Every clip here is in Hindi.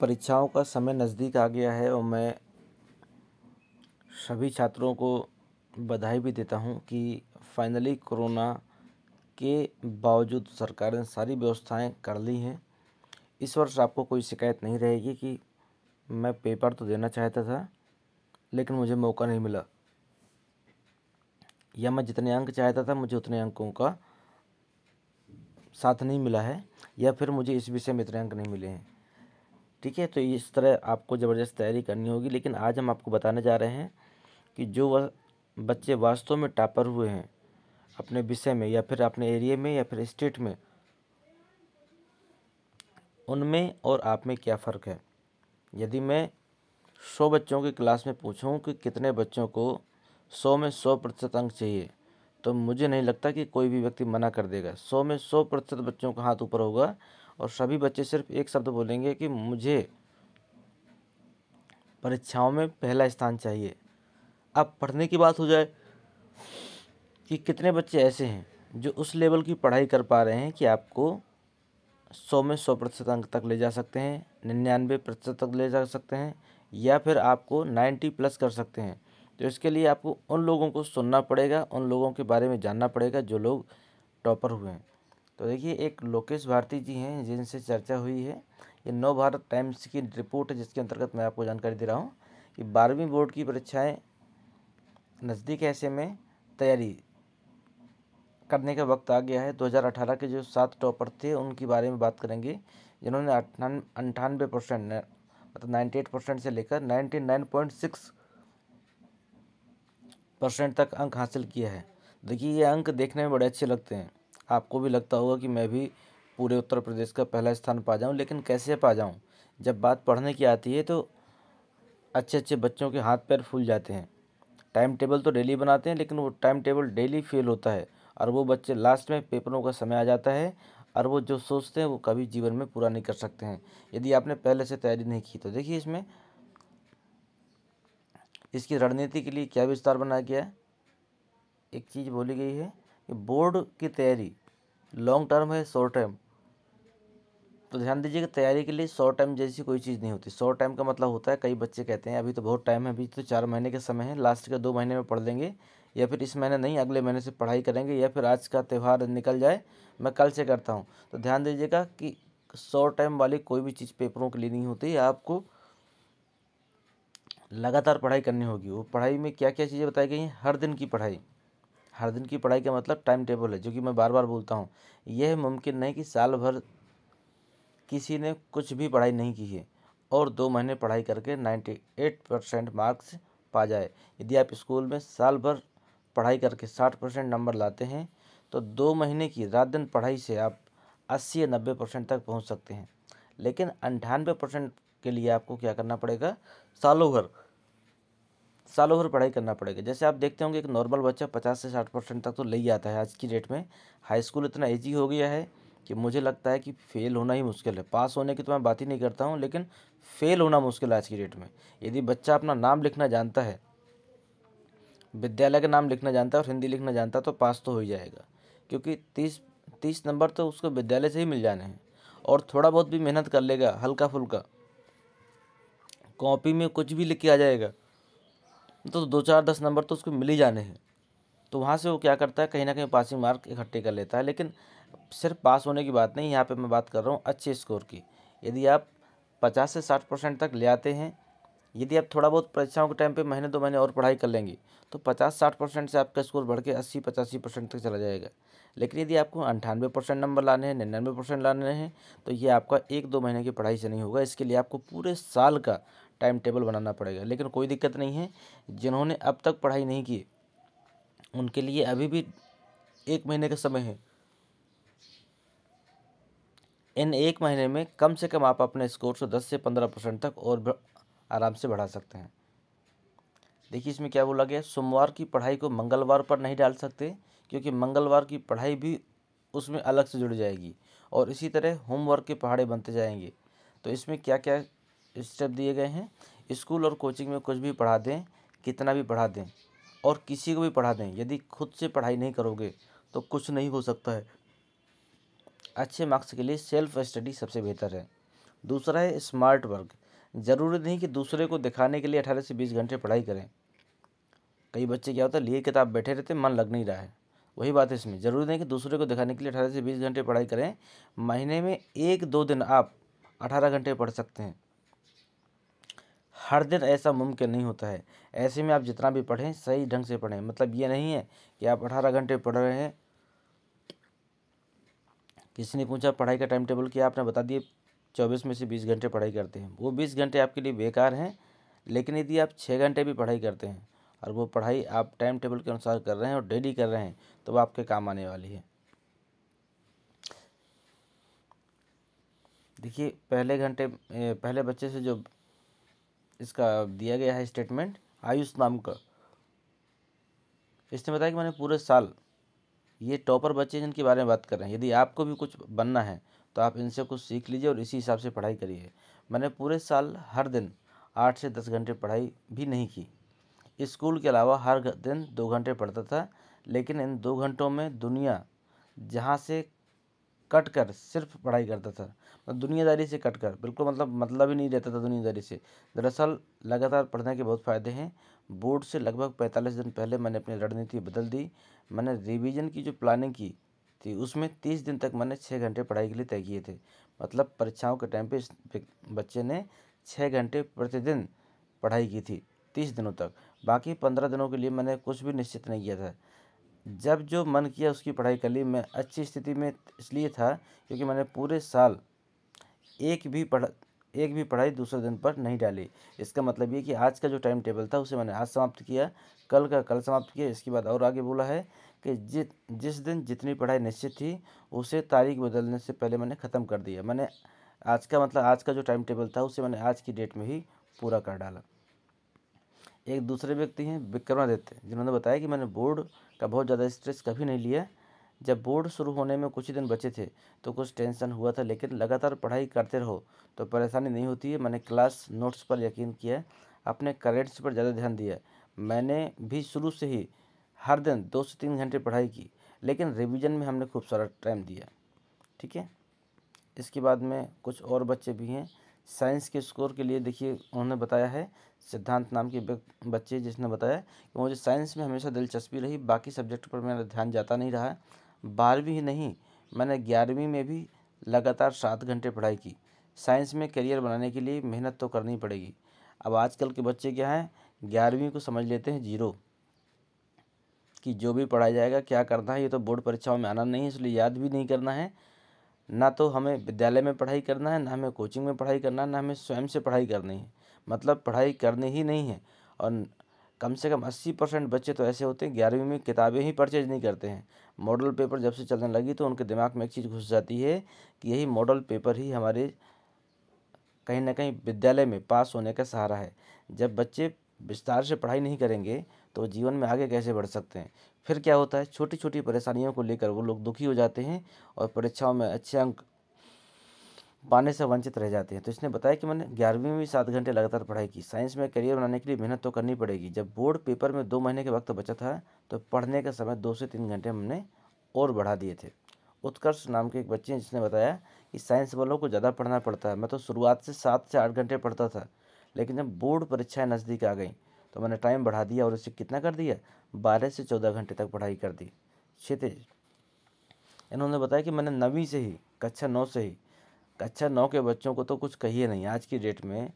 परीक्षाओं का समय नज़दीक आ गया है और मैं सभी छात्रों को बधाई भी देता हूं कि फाइनली कोरोना के बावजूद सरकार ने सारी व्यवस्थाएं कर ली हैं इस वर्ष आपको कोई शिकायत नहीं रहेगी कि मैं पेपर तो देना चाहता था लेकिन मुझे मौका नहीं मिला या मैं जितने अंक चाहता था मुझे उतने अंकों का साथ नहीं मिला है या फिर मुझे इस विषय में इतने अंक नहीं मिले हैं ठीक है तो इस तरह आपको ज़बरदस्त तैयारी करनी होगी लेकिन आज हम आपको बताने जा रहे हैं कि जो बच्चे वास्तव में टापर हुए हैं अपने विषय में या फिर अपने एरिए में या फिर स्टेट में उनमें और आप में क्या फ़र्क है यदि मैं सौ बच्चों की क्लास में पूछूं कि कितने बच्चों को सौ में सौ प्रतिशत अंक चाहिए तो मुझे नहीं लगता कि कोई भी व्यक्ति मना कर देगा सौ में सौ प्रतिशत बच्चों का हाथ ऊपर होगा और सभी बच्चे सिर्फ एक शब्द बोलेंगे कि मुझे परीक्षाओं में पहला स्थान चाहिए अब पढ़ने की बात हो जाए कि कितने बच्चे ऐसे हैं जो उस लेवल की पढ़ाई कर पा रहे हैं कि आपको सौ में सौ प्रतिशत अंक तक ले जा सकते हैं निन्यानवे प्रतिशत तक ले जा सकते हैं या फिर आपको नाइन्टी प्लस कर सकते हैं तो इसके लिए आपको उन लोगों को सुनना पड़ेगा उन लोगों के बारे में जानना पड़ेगा जो लोग टॉपर हुए हैं तो देखिए एक लोकेश भारती जी हैं जिनसे चर्चा हुई है ये नव भारत टाइम्स की रिपोर्ट है जिसके अंतर्गत मैं आपको जानकारी दे रहा हूँ कि बारहवीं बोर्ड की परीक्षाएं नज़दीक ऐसे में तैयारी करने का वक्त आ गया है 2018 के जो सात टॉपर थे उनके बारे में बात करेंगे जिन्होंने अंठानवे परसेंट मतलब नाइन्टी एट परसेंट से लेकर ninety nine point six percent तक अंक हासिल किया है देखिए ये अंक देखने में बड़े अच्छे लगते हैं आपको भी लगता होगा कि मैं भी पूरे उत्तर प्रदेश का पहला स्थान पा जाऊँ लेकिन कैसे पा जाऊँ जब बात पढ़ने की आती है तो अच्छे अच्छे बच्चों के हाथ पैर फूल जाते हैं टाइम टेबल तो डेली बनाते हैं लेकिन वो टाइम टेबल डेली फेल होता है और वो बच्चे लास्ट में पेपरों का समय आ जाता है और वो जो सोचते हैं वो कभी जीवन में पूरा नहीं कर सकते हैं यदि आपने पहले से तैयारी नहीं की तो देखिए इसमें इसकी रणनीति के लिए क्या विस्तार बनाया गया है एक चीज़ बोली गई है बोर्ड की तैयारी लॉन्ग टर्म है शॉर्ट टर्म तो ध्यान दीजिए कि तैयारी के लिए शॉर्ट टाइम जैसी कोई चीज़ नहीं होती शॉर्ट टाइम का मतलब होता है कई बच्चे कहते हैं अभी तो बहुत टाइम है अभी तो चार महीने के समय है लास्ट के दो महीने में पढ़ लेंगे या फिर इस महीने नहीं अगले महीने से पढ़ाई करेंगे या फिर आज का त्यौहार निकल जाए मैं कल से करता हूँ तो ध्यान दीजिएगा कि शॉर्ट टाइम वाली कोई भी चीज़ पेपरों के लिए नहीं होती आपको लगातार पढ़ाई करनी होगी वो पढ़ाई में क्या क्या चीज़ें बताई गई हैं हर दिन की पढ़ाई हर दिन की पढ़ाई का मतलब टाइम टेबल है जो कि मैं बार बार बोलता हूँ यह मुमकिन नहीं कि साल भर किसी ने कुछ भी पढ़ाई नहीं की है और दो महीने पढ़ाई करके नाइन्टी एट परसेंट मार्क्स पा जाए यदि आप स्कूल में साल भर पढ़ाई करके साठ परसेंट नंबर लाते हैं तो दो महीने की रात दिन पढ़ाई से आप अस्सी या नब्बे परसेंट तक पहुंच सकते हैं लेकिन अंठानवे परसेंट के लिए आपको क्या करना पड़ेगा सालों भर सालों भर पढ़ाई करना पड़ेगा जैसे आप देखते होंगे एक नॉर्मल बच्चा पचास से साठ परसेंट तक तो ले ही आता है आज की डेट में हाई स्कूल इतना ईजी हो गया है कि मुझे लगता है कि फ़ेल होना ही मुश्किल है पास होने की तो मैं बात ही नहीं करता हूँ लेकिन फ़ेल होना मुश्किल है आज की डेट में यदि बच्चा अपना नाम लिखना जानता है विद्यालय का नाम लिखना जानता है और हिंदी लिखना जानता है तो पास तो हो ही जाएगा क्योंकि तीस तीस नंबर तो उसको विद्यालय से ही मिल जाने हैं और थोड़ा बहुत भी मेहनत कर लेगा हल्का फुल्का कॉपी में कुछ भी लिख के आ जाएगा तो दो चार दस नंबर तो उसको मिल ही जाने हैं तो वहाँ से वो क्या करता है कहीं ना कहीं पासिंग मार्क इकट्ठे कर लेता है लेकिन सिर्फ पास होने की बात नहीं यहाँ पे मैं बात कर रहा हूँ अच्छे स्कोर की यदि आप पचास से साठ परसेंट तक ले आते हैं यदि आप थोड़ा बहुत परीक्षाओं के टाइम पे महीने दो महीने और पढ़ाई कर लेंगे तो पचास साठ परसेंट से आपका स्कोर बढ़ के अस्सी पचासी परसेंट तक चला जाएगा लेकिन यदि आपको अंठानवे परसेंट नंबर लाने हैं निन्यानवे परसेंट लाने हैं तो ये आपका एक दो महीने की पढ़ाई से नहीं होगा इसके लिए आपको पूरे साल का टाइम टेबल बनाना पड़ेगा लेकिन कोई दिक्कत नहीं है जिन्होंने अब तक पढ़ाई नहीं की उनके लिए अभी भी एक महीने का समय है इन एक महीने में कम से कम आप अपने स्कोर से दस से पंद्रह परसेंट तक और आराम से बढ़ा सकते हैं देखिए इसमें क्या बोला गया सोमवार की पढ़ाई को मंगलवार पर नहीं डाल सकते क्योंकि मंगलवार की पढ़ाई भी उसमें अलग से जुड़ जाएगी और इसी तरह होमवर्क के पहाड़े बनते जाएंगे तो इसमें क्या क्या स्टेप दिए गए हैं स्कूल और कोचिंग में कुछ भी पढ़ा दें कितना भी पढ़ा दें और किसी को भी पढ़ा दें यदि खुद से पढ़ाई नहीं करोगे तो कुछ नहीं हो सकता है अच्छे मार्क्स के लिए सेल्फ स्टडी सबसे बेहतर है दूसरा है स्मार्ट वर्क ज़रूरी नहीं कि दूसरे को दिखाने के लिए अठारह से बीस घंटे पढ़ाई करें कई बच्चे क्या होता है लिए किताब बैठे रहते मन लग नहीं रहा है वही बात है इसमें ज़रूरी नहीं कि दूसरे को दिखाने के लिए अठारह से बीस घंटे पढ़ाई करें महीने में एक दो दिन आप अठारह घंटे पढ़ सकते हैं हर दिन ऐसा मुमकिन नहीं होता है ऐसे में आप जितना भी पढ़ें सही ढंग से पढ़ें मतलब ये नहीं है कि आप अठारह घंटे पढ़ रहे हैं किसी ने पूछा पढ़ाई का टाइम टेबल किया आपने बता दिए चौबीस में से बीस घंटे पढ़ाई करते हैं वो बीस घंटे आपके लिए बेकार हैं लेकिन यदि आप छः घंटे भी पढ़ाई करते हैं और वो पढ़ाई आप टाइम टेबल के अनुसार कर रहे हैं और डेली कर रहे हैं तो वो आपके काम आने वाली है देखिए पहले घंटे पहले बच्चे से जो इसका दिया गया है स्टेटमेंट आयुष नाम का इसने बताया कि मैंने पूरे साल ये टॉपर बच्चे जिनके बारे में बात कर रहे हैं यदि आपको भी कुछ बनना है तो आप इनसे कुछ सीख लीजिए और इसी हिसाब से पढ़ाई करिए मैंने पूरे साल हर दिन आठ से दस घंटे पढ़ाई भी नहीं की स्कूल के अलावा हर दिन दो घंटे पढ़ता था लेकिन इन दो घंटों में दुनिया जहाँ से कट कर सिर्फ पढ़ाई करता था मतलब दुनियादारी से कट कर बिल्कुल मतलब मतलब ही नहीं रहता था दुनियादारी से दरअसल लगातार पढ़ने के बहुत फ़ायदे हैं बोर्ड से लगभग पैंतालीस दिन पहले मैंने अपनी रणनीति बदल दी मैंने रिवीजन की जो प्लानिंग की थी उसमें तीस दिन तक मैंने छः घंटे पढ़ाई के लिए तय किए थे मतलब परीक्षाओं के टाइम पे बच्चे ने छः घंटे प्रतिदिन पढ़ाई की थी तीस दिनों तक बाकी पंद्रह दिनों के लिए मैंने कुछ भी निश्चित नहीं किया था जब जो मन किया उसकी पढ़ाई कर ली मैं अच्छी स्थिति में इसलिए था क्योंकि मैंने पूरे साल एक भी पढ़ एक भी पढ़ाई दूसरे दिन पर नहीं डाली इसका मतलब ये कि आज का जो टाइम टेबल था उसे मैंने आज समाप्त किया कल का कल समाप्त किया इसके बाद और आगे बोला है कि जि जिस दिन जितनी पढ़ाई निश्चित थी उसे तारीख बदलने से पहले मैंने ख़त्म कर दिया मैंने आज का मतलब आज का जो टाइम टेबल था उसे मैंने आज की डेट में ही पूरा कर डाला एक दूसरे व्यक्ति हैं विक्रमादित्य जिन्होंने बताया कि मैंने बोर्ड का बहुत ज़्यादा स्ट्रेस कभी नहीं लिया जब बोर्ड शुरू होने में कुछ ही दिन बचे थे तो कुछ टेंशन हुआ था लेकिन लगातार पढ़ाई करते रहो तो परेशानी नहीं होती है मैंने क्लास नोट्स पर यकीन किया अपने करेंट्स पर ज़्यादा ध्यान दिया मैंने भी शुरू से ही हर दिन दो से तीन घंटे पढ़ाई की लेकिन रिवीजन में हमने खूब सारा टाइम दिया ठीक है इसके बाद में कुछ और बच्चे भी हैं साइंस के स्कोर के लिए देखिए उन्होंने बताया है सिद्धांत नाम के बच्चे जिसने बताया कि मुझे साइंस में हमेशा दिलचस्पी रही बाकी सब्जेक्ट पर मेरा ध्यान जाता नहीं रहा बारहवीं ही नहीं मैंने ग्यारहवीं में भी लगातार सात घंटे पढ़ाई की साइंस में करियर बनाने के लिए मेहनत तो करनी पड़ेगी अब आजकल के बच्चे क्या हैं ग्यारहवीं को समझ लेते हैं जीरो कि जो भी पढ़ाया जाएगा क्या करना है ये तो बोर्ड परीक्षाओं में आना नहीं है इसलिए याद भी नहीं करना है ना तो हमें विद्यालय में पढ़ाई करना है ना हमें कोचिंग में पढ़ाई करना है ना हमें स्वयं से पढ़ाई करनी है मतलब पढ़ाई करनी ही नहीं है और कम से कम अस्सी परसेंट बच्चे तो ऐसे होते हैं ग्यारहवीं में किताबें ही परचेज नहीं करते हैं मॉडल पेपर जब से चलने लगी तो उनके दिमाग में एक चीज़ घुस जाती है कि यही मॉडल पेपर ही हमारे कहीं ना कहीं विद्यालय में पास होने का सहारा है जब बच्चे विस्तार से पढ़ाई नहीं करेंगे तो जीवन में आगे कैसे बढ़ सकते हैं फिर क्या होता है छोटी छोटी परेशानियों को लेकर वो लोग दुखी हो जाते हैं और परीक्षाओं में अच्छे अंक पाने से वंचित रह जाते हैं तो इसने बताया कि मैंने ग्यारहवीं में भी सात घंटे लगातार पढ़ाई की साइंस में करियर बनाने के लिए मेहनत तो करनी पड़ेगी जब बोर्ड पेपर में दो महीने के वक्त बचा था तो पढ़ने का समय दो से तीन घंटे हमने और बढ़ा दिए थे उत्कर्ष नाम के एक बच्चे हैं जिसने बताया कि साइंस वालों को ज़्यादा पढ़ना पड़ता है मैं तो शुरुआत से सात से आठ घंटे पढ़ता था लेकिन जब बोर्ड परीक्षाएँ नज़दीक आ गई तो मैंने टाइम बढ़ा दिया और उसे कितना कर दिया बारह से चौदह घंटे तक पढ़ाई कर दी क्षितिज इन्होंने बताया कि मैंने नवी से ही कक्षा नौ से ही कक्षा नौ के बच्चों को तो कुछ कहिए नहीं आज की डेट में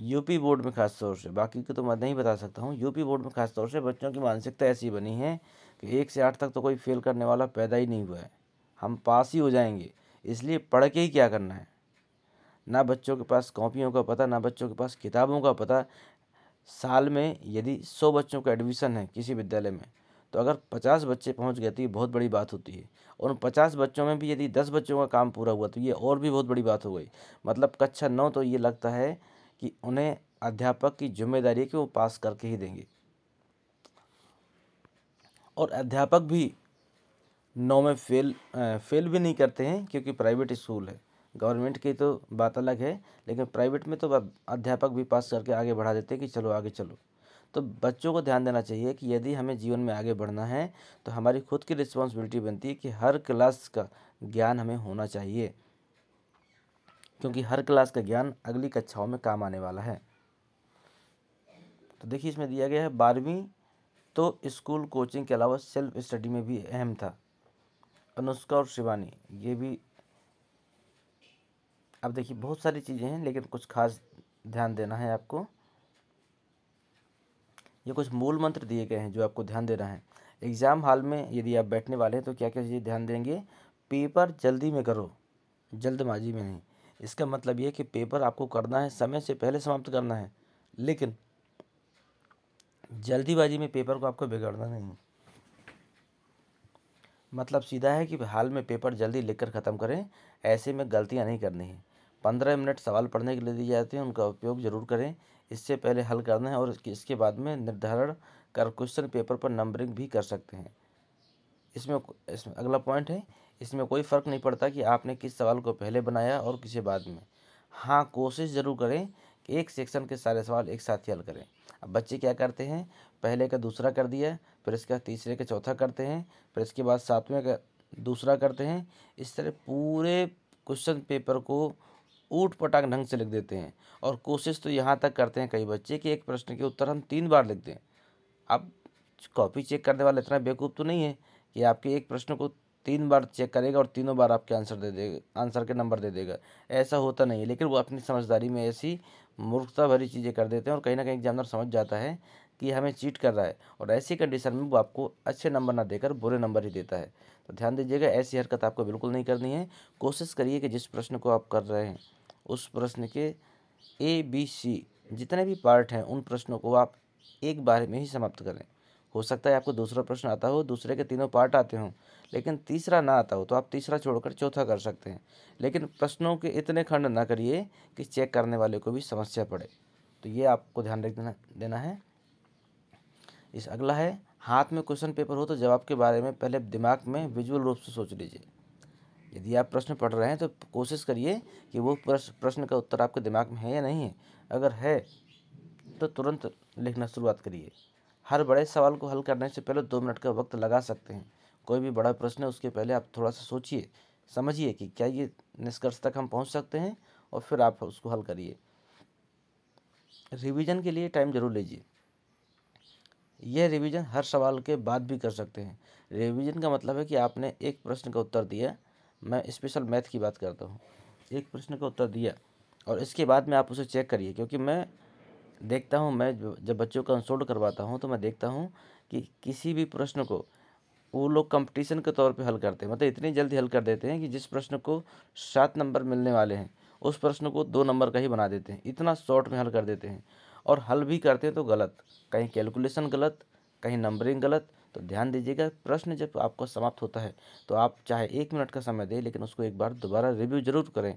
यूपी बोर्ड में खास तौर से बाकी की तो मैं नहीं बता सकता हूँ यूपी बोर्ड में खास तौर से बच्चों की मानसिकता ऐसी बनी है कि एक से आठ तक तो कोई फेल करने वाला पैदा ही नहीं हुआ है हम पास ही हो जाएंगे इसलिए पढ़ के ही क्या करना है ना बच्चों के पास कॉपियों का पता ना बच्चों के पास किताबों का पता साल में यदि सौ बच्चों का एडमिशन है किसी विद्यालय में तो अगर पचास बच्चे पहुंच गए तो ये बहुत बड़ी बात होती है और उन पचास बच्चों में भी यदि दस बच्चों का काम पूरा हुआ तो ये और भी बहुत बड़ी बात हो गई मतलब कक्षा नौ तो ये लगता है कि उन्हें अध्यापक की जिम्मेदारी है कि वो पास करके ही देंगे और अध्यापक भी नौ में फेल फेल भी नहीं करते हैं क्योंकि प्राइवेट स्कूल है गवर्नमेंट की तो बात अलग है लेकिन प्राइवेट में तो अध्यापक भी पास करके आगे बढ़ा देते हैं कि चलो आगे चलो तो बच्चों को ध्यान देना चाहिए कि यदि हमें जीवन में आगे बढ़ना है तो हमारी खुद की रिस्पॉन्सिबिलिटी बनती है कि हर क्लास का ज्ञान हमें होना चाहिए क्योंकि हर क्लास का ज्ञान अगली कक्षाओं में काम आने वाला है तो देखिए इसमें दिया गया है बारहवीं तो स्कूल कोचिंग के अलावा सेल्फ स्टडी में भी अहम था अनुष्का और शिवानी ये भी अब देखिए बहुत सारी चीज़ें हैं लेकिन कुछ खास ध्यान देना है आपको ये कुछ मूल मंत्र दिए गए हैं जो आपको ध्यान देना है एग्ज़ाम हॉल में यदि आप बैठने वाले हैं तो क्या क्या चीज़ें ध्यान देंगे पेपर जल्दी में करो जल्दबाजी में नहीं इसका मतलब ये कि पेपर आपको करना है समय से पहले समाप्त करना है लेकिन जल्दीबाजी में पेपर को आपको बिगाड़ना नहीं मतलब सीधा है कि हाल में पेपर जल्दी लिखकर ख़त्म करें ऐसे में गलतियां नहीं करनी हैं पंद्रह मिनट सवाल पढ़ने के लिए दिए जाते हैं उनका उपयोग जरूर करें इससे पहले हल करना है और इसके बाद में निर्धारण कर क्वेश्चन पेपर पर नंबरिंग भी कर सकते हैं इसमें इसमें अगला पॉइंट है इसमें कोई फ़र्क नहीं पड़ता कि आपने किस सवाल को पहले बनाया और किसे बाद में हाँ कोशिश ज़रूर करें कि एक सेक्शन के सारे सवाल एक साथ ही हल करें अब बच्चे क्या करते हैं पहले का दूसरा कर दिया फिर इसका तीसरे का चौथा करते हैं फिर इसके बाद सातवें का दूसरा करते हैं इस तरह पूरे क्वेश्चन पेपर को ऊट पटाख ढंग से लिख देते हैं और कोशिश तो यहाँ तक करते हैं कई बच्चे कि एक प्रश्न के उत्तर हम तीन बार लिख दें अब कॉपी चेक करने वाला इतना बेवकूफ़ तो नहीं है कि आपके एक प्रश्न को तीन बार चेक करेगा और तीनों बार आपके आंसर दे देगा आंसर के नंबर दे देगा ऐसा होता नहीं है लेकिन वो अपनी समझदारी में ऐसी मूर्खता भरी चीज़ें कर देते हैं और कहीं ना कहीं एग्जामिनर समझ जाता है कि हमें चीट कर रहा है और ऐसी कंडीशन में वो आपको अच्छे नंबर ना देकर बुरे नंबर ही देता है तो ध्यान दीजिएगा ऐसी हरकत आपको बिल्कुल नहीं करनी है कोशिश करिए कि जिस प्रश्न को आप कर रहे हैं उस प्रश्न के ए बी सी जितने भी पार्ट हैं उन प्रश्नों को आप एक बार में ही समाप्त करें हो सकता है आपको दूसरा प्रश्न आता हो दूसरे के तीनों पार्ट आते हों लेकिन तीसरा ना आता हो तो आप तीसरा छोड़कर चौथा कर सकते हैं लेकिन प्रश्नों के इतने खंड ना करिए कि चेक करने वाले को भी समस्या पड़े तो ये आपको ध्यान रख देना देना है इस अगला है हाथ में क्वेश्चन पेपर हो तो जवाब के बारे में पहले दिमाग में विजुअल रूप से सोच लीजिए यदि आप प्रश्न पढ़ रहे हैं तो कोशिश करिए कि वो प्रश्न का उत्तर आपके दिमाग में है या नहीं है अगर है तो तुरंत लिखना शुरुआत करिए हर बड़े सवाल को हल करने से पहले दो मिनट का वक्त लगा सकते हैं कोई भी बड़ा प्रश्न है उसके पहले आप थोड़ा सा सोचिए समझिए कि क्या ये निष्कर्ष तक हम पहुंच सकते हैं और फिर आप उसको हल करिए रिवीजन के लिए टाइम ज़रूर लीजिए यह रिवीजन हर सवाल के बाद भी कर सकते हैं रिवीजन का मतलब है कि आपने एक प्रश्न का उत्तर दिया मैं स्पेशल मैथ की बात करता हूँ एक प्रश्न का उत्तर दिया और इसके बाद में आप उसे चेक करिए क्योंकि मैं देखता हूँ मैं जब बच्चों का अनसोल्ड करवाता हूँ तो मैं देखता हूँ कि किसी भी प्रश्न को वो लोग कंपटीशन के तौर पे हल करते हैं मतलब इतनी जल्दी हल कर देते हैं कि जिस प्रश्न को सात नंबर मिलने वाले हैं उस प्रश्न को दो नंबर का ही बना देते हैं इतना शॉर्ट में हल कर देते हैं और हल भी करते हैं तो गलत कहीं कैलकुलेशन गलत कहीं नंबरिंग गलत तो ध्यान दीजिएगा प्रश्न जब आपको समाप्त होता है तो आप चाहे एक मिनट का समय दें लेकिन उसको एक बार दोबारा रिव्यू जरूर करें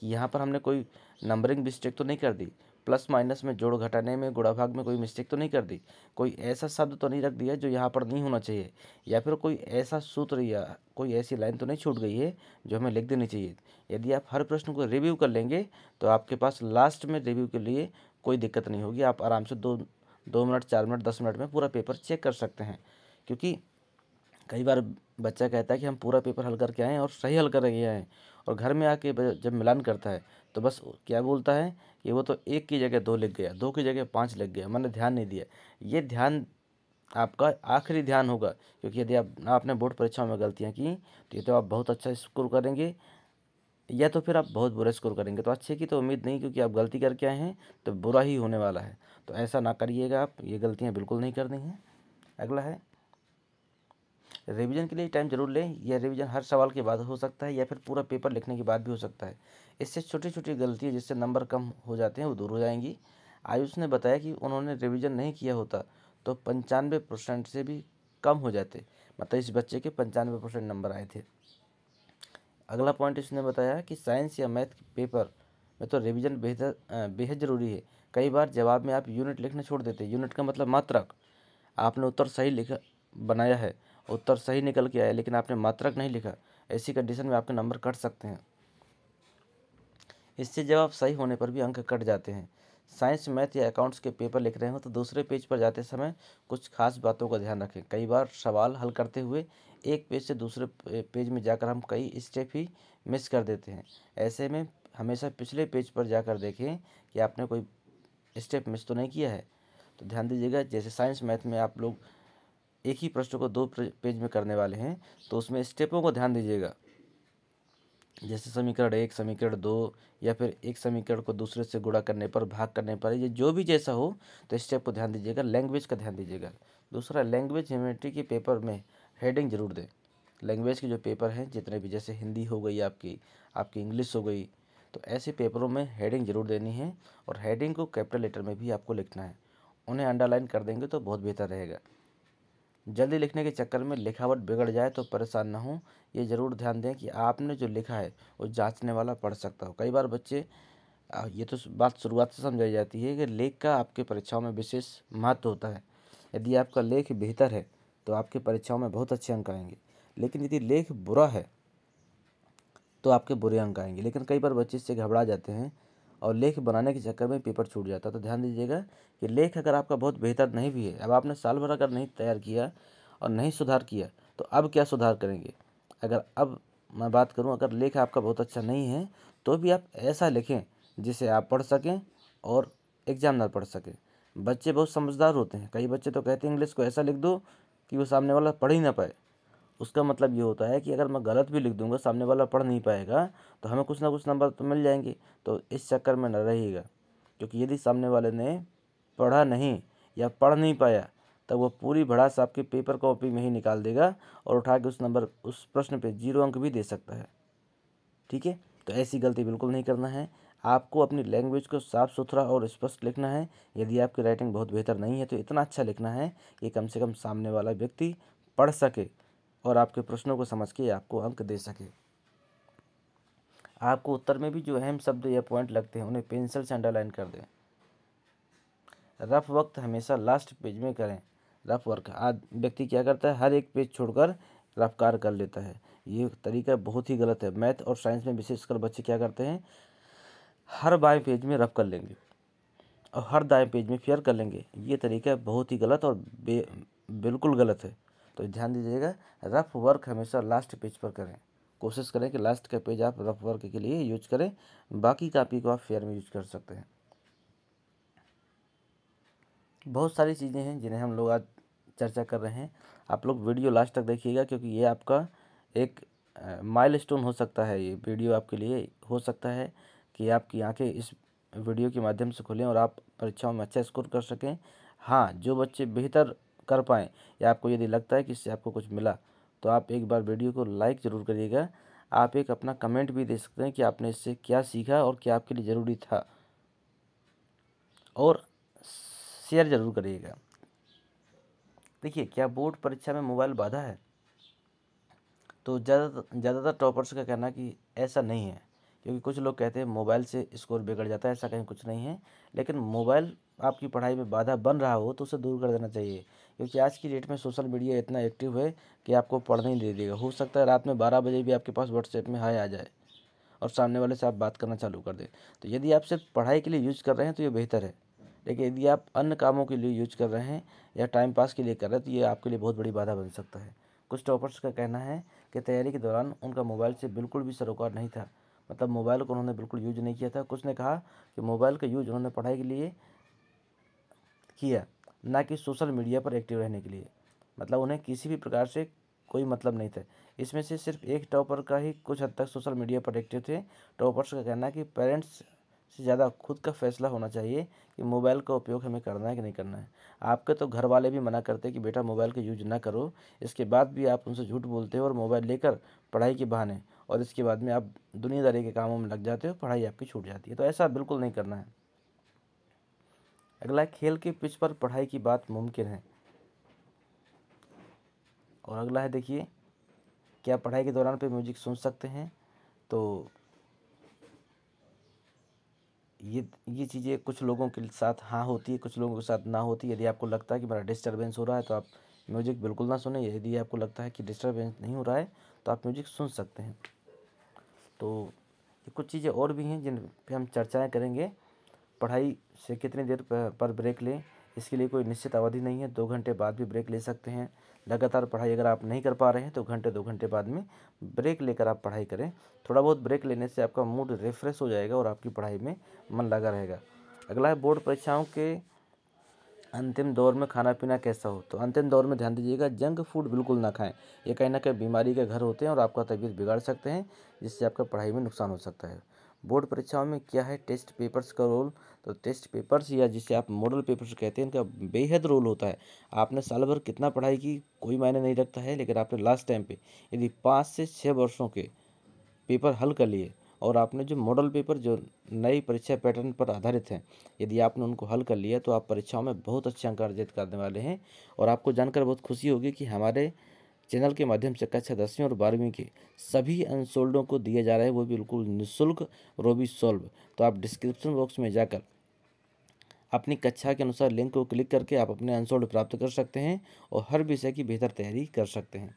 कि यहाँ पर हमने कोई नंबरिंग मिस्टेक तो नहीं कर दी प्लस माइनस में जोड़ घटाने में गुड़ा भाग में कोई मिस्टेक तो नहीं कर दी कोई ऐसा शब्द तो नहीं रख दिया जो यहाँ पर नहीं होना चाहिए या फिर कोई ऐसा सूत्र या कोई ऐसी लाइन तो नहीं छूट गई है जो हमें लिख देनी चाहिए यदि आप हर प्रश्न को रिव्यू कर लेंगे तो आपके पास लास्ट में रिव्यू के लिए कोई दिक्कत नहीं होगी आप आराम से दो दो मिनट चार मिनट दस मिनट में पूरा पेपर चेक कर सकते हैं क्योंकि कई बार बच्चा कहता है कि हम पूरा पेपर हल करके आएँ और सही हल कर रहे हैं और घर में आके जब मिलान करता है तो बस क्या बोलता है कि वो तो एक की जगह दो लग गया दो की जगह पाँच लग गया मैंने ध्यान नहीं दिया ये ध्यान आपका आखिरी ध्यान होगा क्योंकि यदि आप आपने बोर्ड परीक्षाओं में गलतियाँ की तो ये तो आप बहुत अच्छा स्कोर करेंगे या तो फिर आप बहुत बुरा स्कोर करेंगे तो अच्छे की तो उम्मीद नहीं क्योंकि आप गलती करके आए हैं तो बुरा ही होने वाला है तो ऐसा ना करिएगा आप ये गलतियाँ बिल्कुल नहीं करनी हैं अगला है रिवीजन के लिए टाइम जरूर लें यह रिवीजन हर सवाल के बाद हो सकता है या फिर पूरा पेपर लिखने के बाद भी हो सकता है इससे छोटी छोटी गलतियाँ जिससे नंबर कम हो जाते हैं वो दूर हो जाएंगी आयुष ने बताया कि उन्होंने रिवीजन नहीं किया होता तो पंचानवे परसेंट से भी कम हो जाते मतलब इस बच्चे के पंचानवे परसेंट नंबर आए थे अगला पॉइंट इसने बताया कि साइंस या मैथ पेपर में तो रिवीजन बेहतर बेहद ज़रूरी है कई बार जवाब में आप यूनिट लिखना छोड़ देते यूनिट का मतलब मात्रक आपने उत्तर सही लिखा बनाया है उत्तर सही निकल के आया लेकिन आपने मात्रक नहीं लिखा ऐसी कंडीशन में आपके नंबर कट सकते हैं इससे जवाब सही होने पर भी अंक कट जाते हैं साइंस मैथ या अकाउंट्स के पेपर लिख रहे हो तो दूसरे पेज पर जाते समय कुछ खास बातों का ध्यान रखें कई बार सवाल हल करते हुए एक पेज से दूसरे पेज में जाकर हम कई स्टेप ही मिस कर देते हैं ऐसे में हमेशा पिछले पेज पर जाकर देखें कि आपने कोई स्टेप मिस तो नहीं किया है तो ध्यान दीजिएगा जैसे साइंस मैथ में आप लोग एक ही प्रश्न को दो पेज में करने वाले हैं तो उसमें स्टेपों को ध्यान दीजिएगा जैसे समीकरण एक समीकरण दो या फिर एक समीकरण को दूसरे से गुणा करने पर भाग करने पर ये जो भी जैसा हो तो स्टेप को ध्यान दीजिएगा लैंग्वेज का ध्यान दीजिएगा दूसरा लैंग्वेज ज्योमेट्री के पेपर में हेडिंग जरूर दें लैंग्वेज के जो पेपर हैं जितने भी जैसे हिंदी हो गई आपकी आपकी इंग्लिश हो गई तो ऐसे पेपरों में हेडिंग जरूर देनी है और हेडिंग को कैपिटल लेटर में भी आपको लिखना है उन्हें अंडरलाइन कर देंगे तो बहुत बेहतर रहेगा जल्दी लिखने के चक्कर में लिखावट बिगड़ जाए तो परेशान ना हो ये ज़रूर ध्यान दें कि आपने जो लिखा है वो जांचने वाला पढ़ सकता हो कई बार बच्चे ये तो बात शुरुआत से समझाई जाती है कि लेख का आपके परीक्षाओं में विशेष महत्व होता है यदि आपका लेख बेहतर है तो आपकी परीक्षाओं में बहुत अच्छे अंक आएंगे लेकिन यदि लेख बुरा है तो आपके बुरे अंक आएंगे लेकिन कई बार बच्चे इससे घबरा जाते हैं और लेख बनाने के चक्कर में पेपर छूट जाता है तो ध्यान दीजिएगा कि लेख अगर आपका बहुत बेहतर नहीं भी है अब आपने साल भर अगर नहीं तैयार किया और नहीं सुधार किया तो अब क्या सुधार करेंगे अगर अब मैं बात करूँ अगर लेख आपका बहुत अच्छा नहीं है तो भी आप ऐसा लिखें जिसे आप पढ़ सकें और एग्ज़ाम ना पढ़ सकें बच्चे बहुत समझदार होते हैं कई बच्चे तो कहते हैं इंग्लिश को ऐसा लिख दो कि वो सामने वाला पढ़ ही ना पाए उसका मतलब ये होता है कि अगर मैं गलत भी लिख दूंगा सामने वाला पढ़ नहीं पाएगा तो हमें कुछ ना कुछ नंबर तो मिल जाएंगे तो इस चक्कर में न रहेगा क्योंकि यदि सामने वाले ने पढ़ा नहीं या पढ़ नहीं पाया तब वो पूरी भड़ास आपके पेपर कॉपी में ही निकाल देगा और उठा के उस नंबर उस प्रश्न पे जीरो अंक भी दे सकता है ठीक है तो ऐसी गलती बिल्कुल नहीं करना है आपको अपनी लैंग्वेज को साफ सुथरा और स्पष्ट लिखना है यदि आपकी राइटिंग बहुत बेहतर नहीं है तो इतना अच्छा लिखना है कि कम से कम सामने वाला व्यक्ति पढ़ सके और आपके प्रश्नों को समझ के आपको अंक दे सके आपको उत्तर में भी जो अहम शब्द या पॉइंट लगते हैं उन्हें पेंसिल से अंडरलाइन कर दें रफ वक्त हमेशा लास्ट पेज में करें रफ वर्क आज व्यक्ति क्या करता है हर एक पेज छोड़कर रफ कार्य कर लेता है ये तरीका बहुत ही गलत है मैथ और साइंस में विशेषकर बच्चे क्या करते हैं हर बाएं पेज में रफ कर लेंगे और हर दाएं पेज में फेयर कर लेंगे ये तरीका बहुत ही गलत और बे बिल्कुल गलत है तो ध्यान दीजिएगा रफ वर्क हमेशा लास्ट पेज पर करें कोशिश करें कि लास्ट का पेज आप रफ वर्क के लिए यूज करें बाकी कापी को आप फेयर में यूज कर सकते हैं बहुत सारी चीज़ें हैं जिन्हें हम लोग आज चर्चा कर रहे हैं आप लोग वीडियो लास्ट तक देखिएगा क्योंकि ये आपका एक माइल स्टोन हो सकता है ये वीडियो आपके लिए हो सकता है कि आपकी आंखें इस वीडियो के माध्यम से खुलें और आप परीक्षाओं में अच्छा स्कोर कर सकें हाँ जो बच्चे बेहतर कर पाएँ या आपको यदि लगता है कि इससे आपको कुछ मिला तो आप एक बार वीडियो को लाइक ज़रूर करिएगा आप एक अपना कमेंट भी दे सकते हैं कि आपने इससे क्या सीखा और क्या आपके लिए ज़रूरी था और शेयर ज़रूर करिएगा देखिए क्या बोर्ड परीक्षा में मोबाइल बाधा है तो ज़्यादा ज़्यादातर टॉपर्स का कहना कि ऐसा नहीं है क्योंकि कुछ लोग कहते हैं मोबाइल से स्कोर बिगड़ जाता है ऐसा कहीं कुछ नहीं है लेकिन मोबाइल आपकी पढ़ाई में बाधा बन रहा हो तो उसे दूर कर देना चाहिए क्योंकि आज की डेट में सोशल मीडिया इतना एक्टिव है कि आपको पढ़ने ही दे देगा हो सकता है रात में बारह बजे भी आपके पास व्हाट्सएप में हाई आ जाए और सामने वाले से आप बात करना चालू कर दें तो यदि आप सिर्फ पढ़ाई के लिए यूज़ कर रहे हैं तो ये बेहतर है लेकिन यदि आप अन्य कामों के लिए यूज कर रहे हैं या टाइम पास के लिए कर रहे हैं तो ये आपके लिए बहुत बड़ी बाधा बन सकता है कुछ टॉपर्स का कहना है कि तैयारी के दौरान उनका मोबाइल से बिल्कुल भी सरोकार नहीं था मतलब मोबाइल को उन्होंने बिल्कुल यूज नहीं किया था कुछ ने कहा कि मोबाइल का यूज उन्होंने पढ़ाई के लिए किया ना कि सोशल मीडिया पर एक्टिव रहने के लिए मतलब उन्हें किसी भी प्रकार से कोई मतलब नहीं था इसमें से सिर्फ एक टॉपर का ही कुछ हद तक सोशल मीडिया पर एक्टिव थे टॉपर्स का कहना है कि पेरेंट्स से ज़्यादा खुद का फैसला होना चाहिए कि मोबाइल का उपयोग हमें करना है कि नहीं करना है आपके तो घर वाले भी मना करते हैं कि बेटा मोबाइल का यूज ना करो इसके बाद भी आप उनसे झूठ बोलते हो और मोबाइल लेकर पढ़ाई के बहाने और इसके बाद में आप दुनियादारी के कामों में लग जाते हो पढ़ाई आपकी छूट जाती है तो ऐसा बिल्कुल नहीं करना है अगला खेल के पिच पर पढ़ाई की बात मुमकिन है और अगला है देखिए क्या पढ़ाई के दौरान पे म्यूजिक सुन सकते हैं तो ये ये चीज़ें कुछ लोगों के साथ हाँ होती है कुछ लोगों के साथ ना होती यदि आपको लगता है कि मेरा डिस्टर्बेंस हो रहा है तो आप म्यूजिक बिल्कुल ना सुने यदि आपको लगता है कि डिस्टर्बेंस नहीं हो रहा है तो आप म्यूजिक सुन सकते हैं तो ये कुछ चीज़ें और भी हैं जिन पर हम चर्चाएँ करेंगे पढ़ाई से कितनी देर पर ब्रेक लें इसके लिए कोई निश्चित अवधि नहीं है दो घंटे बाद भी ब्रेक ले सकते हैं लगातार पढ़ाई अगर आप नहीं कर पा रहे हैं तो घंटे दो घंटे बाद में ब्रेक लेकर आप पढ़ाई करें थोड़ा बहुत ब्रेक लेने से आपका मूड रिफ्रेश हो जाएगा और आपकी पढ़ाई में मन लगा रहेगा अगला है बोर्ड परीक्षाओं के अंतिम दौर में खाना पीना कैसा हो तो अंतिम दौर में ध्यान दीजिएगा जंक फूड बिल्कुल ना खाएं ये कहीं ना कहीं बीमारी के घर होते हैं और आपका तबीयत बिगाड़ सकते हैं जिससे आपका पढ़ाई में नुकसान हो सकता है बोर्ड परीक्षाओं में क्या है टेस्ट पेपर्स का रोल तो टेस्ट पेपर्स या जिसे आप मॉडल पेपर्स कहते हैं इनका बेहद रोल होता है आपने साल भर कितना पढ़ाई की कोई मायने नहीं रखता है लेकिन आपने लास्ट टाइम पे यदि पाँच से छः वर्षों के पेपर हल कर लिए और आपने जो मॉडल पेपर जो नई परीक्षा पैटर्न पर आधारित हैं यदि आपने उनको हल कर लिया तो आप परीक्षाओं में बहुत अच्छे अंक अर्जित करने वाले हैं और आपको जानकर बहुत खुशी होगी कि हमारे चैनल के माध्यम से कक्षा दसवीं और बारहवीं के सभी अनसोल्डों को दिए जा रहे हैं वो बिल्कुल निःशुल्क रोबी सोल्व तो आप डिस्क्रिप्शन बॉक्स में जाकर अपनी कक्षा के अनुसार लिंक को क्लिक करके आप अपने अनसोल्ड प्राप्त कर सकते हैं और हर विषय की बेहतर तैयारी कर सकते हैं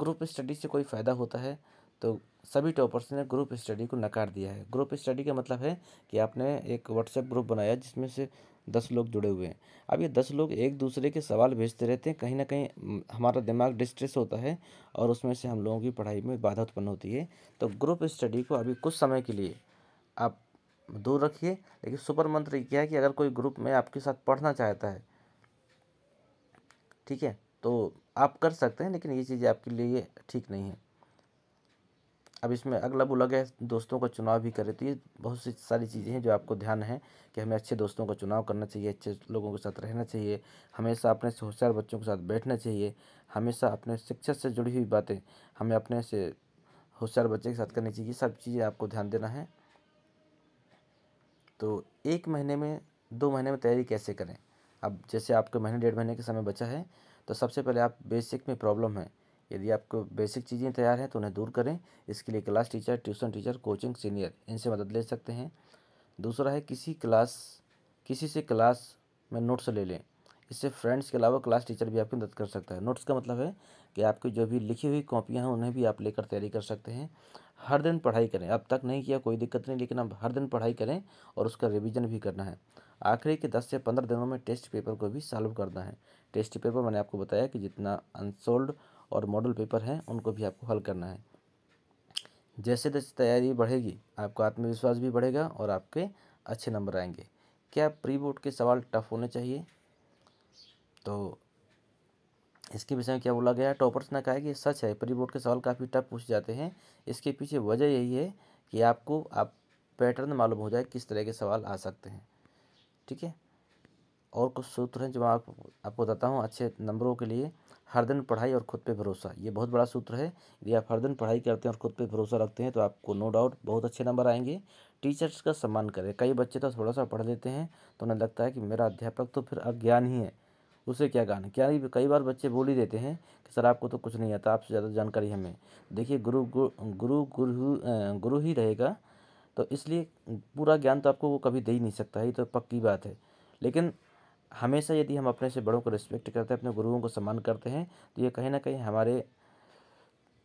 ग्रुप स्टडी से कोई फ़ायदा होता है तो सभी टॉपर्स ने ग्रुप स्टडी को नकार दिया है ग्रुप स्टडी का मतलब है कि आपने एक व्हाट्सएप ग्रुप बनाया जिसमें से दस लोग जुड़े हुए हैं अब ये दस लोग एक दूसरे के सवाल भेजते रहते हैं कहीं ना कहीं हमारा दिमाग डिस्ट्रेस होता है और उसमें से हम लोगों की पढ़ाई में बाधा उत्पन्न होती है तो ग्रुप स्टडी को अभी कुछ समय के लिए आप दूर रखिए लेकिन सुपर मंत्र क्या है कि अगर कोई ग्रुप में आपके साथ पढ़ना चाहता है ठीक है तो आप कर सकते हैं लेकिन ये चीज़ आपके लिए ठीक नहीं है अब इसमें अगला बुलग है दोस्तों का चुनाव भी करें तो ये बहुत सी सारी चीज़ें हैं जो आपको ध्यान है कि हमें अच्छे दोस्तों का चुनाव करना चाहिए अच्छे लोगों के साथ रहना चाहिए हमेशा अपने से होशियार बच्चों के साथ बैठना चाहिए हमेशा अपने शिक्षा से जुड़ी हुई बातें हमें अपने से होशियार बच्चे के साथ करनी चाहिए सब चीज़ें आपको ध्यान देना है तो एक महीने में दो महीने में तैयारी कैसे करें अब जैसे आपके महीने डेढ़ महीने के समय बचा है तो सबसे पहले आप बेसिक में प्रॉब्लम है यदि आपको बेसिक चीज़ें तैयार हैं तो उन्हें दूर करें इसके लिए class teacher tuition teacher coaching senior इनसे मदद ले सकते हैं दूसरा है किसी क्लास किसी से क्लास में नोट्स ले लें इससे फ्रेंड्स के अलावा क्लास टीचर भी आपकी मदद कर सकता है नोट्स का मतलब है कि आपकी जो भी लिखी हुई कॉपियाँ हैं उन्हें भी आप लेकर तैयारी कर सकते हैं हर दिन पढ़ाई करें अब तक नहीं किया कोई दिक्कत नहीं लेकिन अब हर दिन पढ़ाई करें और उसका रिविज़न भी करना है आखिरी के दस से पंद्रह दिनों में टेस्ट पेपर को भी सॉल्व करना है टेस्ट पेपर मैंने आपको बताया कि जितना अनसोल्ड और मॉडल पेपर हैं उनको भी आपको हल करना है जैसे जैसे तैयारी बढ़ेगी आपका आत्मविश्वास भी बढ़ेगा और आपके अच्छे नंबर आएंगे क्या प्री बोर्ड के सवाल टफ होने चाहिए तो इसके विषय में क्या बोला गया है टॉपर्स ने कहा है कि सच है प्री बोर्ड के सवाल काफ़ी टफ पूछे जाते हैं इसके पीछे वजह यही है कि आपको आप पैटर्न मालूम हो जाए किस तरह के सवाल आ सकते हैं ठीक है और कुछ सूत्र हैं जो मैं आप, आपको बताता हूँ अच्छे नंबरों के लिए हर दिन पढ़ाई और खुद पे भरोसा ये बहुत बड़ा सूत्र है यदि आप हर दिन पढ़ाई करते हैं और खुद पे भरोसा रखते हैं तो आपको नो डाउट बहुत अच्छे नंबर आएंगे टीचर्स का सम्मान करें कई बच्चे तो थोड़ा सा पढ़ लेते हैं तो उन्हें लगता है कि मेरा अध्यापक तो फिर अज्ञान ही है उसे क्या गान क्या कई बार बच्चे बोल ही देते हैं कि सर आपको तो कुछ नहीं आता आपसे ज़्यादा जानकारी हमें देखिए गुरु गुरु गुरु गुरु, गुरु ही रहेगा तो इसलिए पूरा ज्ञान तो आपको वो कभी दे ही नहीं सकता ये तो पक्की बात है लेकिन हमेशा यदि हम अपने से बड़ों को रिस्पेक्ट करते हैं अपने गुरुओं को सम्मान करते हैं तो ये कहीं ना कहीं हमारे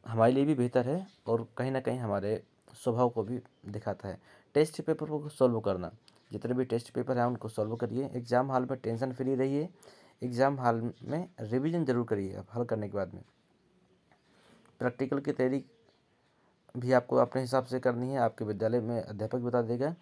हमारे लिए भी बेहतर है और कहीं ना कहीं हमारे स्वभाव को भी दिखाता है टेस्ट पेपर को सॉल्व करना जितने भी टेस्ट पेपर हैं उनको सॉल्व करिए एग्ज़ाम हॉल में टेंशन फ्री रहिए एग्ज़ाम हॉल में रिवीजन ज़रूर करिए आप हल करने के बाद में प्रैक्टिकल की तैयारी भी आपको अपने हिसाब से करनी है आपके विद्यालय में अध्यापक बता देगा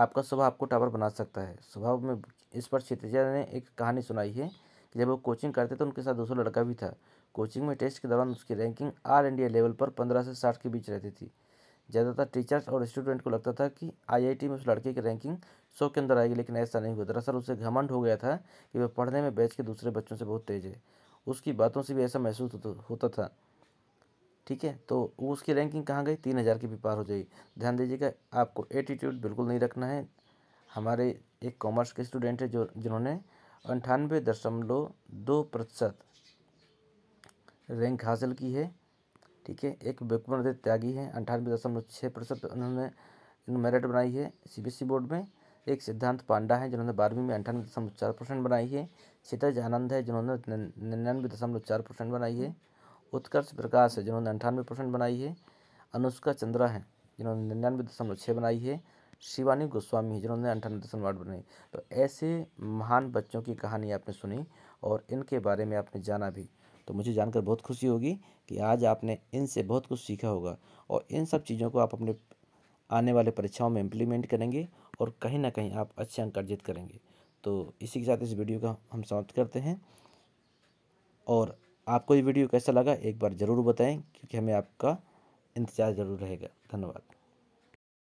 आपका सुबह आपको टावर बना सकता है स्वभाव में इस पर क्षितिजा ने एक कहानी सुनाई है कि जब वो कोचिंग करते थे तो उनके साथ दूसरा लड़का भी था कोचिंग में टेस्ट के दौरान उसकी रैंकिंग आल इंडिया लेवल पर पंद्रह से साठ के बीच रहती थी ज़्यादातर टीचर्स और स्टूडेंट को लगता था कि आईआईटी में उस लड़के की रैंकिंग सौ के अंदर आएगी लेकिन ऐसा नहीं हुआ दरअसल उसे घमंड हो गया था कि वह पढ़ने में बैच के दूसरे बच्चों से बहुत तेज़ है उसकी बातों से भी ऐसा महसूस होता था ठीक है तो उसकी रैंकिंग कहाँ गई तीन हज़ार की भी पार हो जाएगी ध्यान दीजिएगा आपको एटीट्यूड बिल्कुल नहीं रखना है हमारे एक कॉमर्स के स्टूडेंट है जो जिन्होंने अंठानवे दशमलव दो प्रतिशत रैंक हासिल की है ठीक है एक विक्रमादित्य त्यागी है अंठानवे दशमलव छः प्रतिशत उन्होंने मेरिट बनाई है ई बोर्ड e में एक सिद्धांत पांडा है जिन्होंने बारहवीं में अंठानवे दशमलव चार परसेंट बनाई है सीताज आनंद है जिन्होंने निन्यानवे दशमलव चार परसेंट बनाई है उत्कर्ष प्रकाश है जिन्होंने अंठानवे परसेंट बनाई है अनुष्का चंद्रा है जिन्होंने निन्यानवे दशमलव छः बनाई है शिवानी गोस्वामी है जिन्होंने अंठानवे दशमलव आठ बनाई तो ऐसे महान बच्चों की कहानी आपने सुनी और इनके बारे में आपने जाना भी तो मुझे जानकर बहुत खुशी होगी कि आज आपने इनसे बहुत कुछ सीखा होगा और इन सब चीज़ों को आप अपने आने वाले परीक्षाओं में इम्प्लीमेंट करेंगे और कहीं ना कहीं आप अच्छे अंक अर्जित करेंगे तो इसी के साथ इस वीडियो का हम समाप्त करते हैं और आपको ये वीडियो कैसा लगा एक बार ज़रूर बताएं क्योंकि हमें आपका इंतज़ार ज़रूर रहेगा धन्यवाद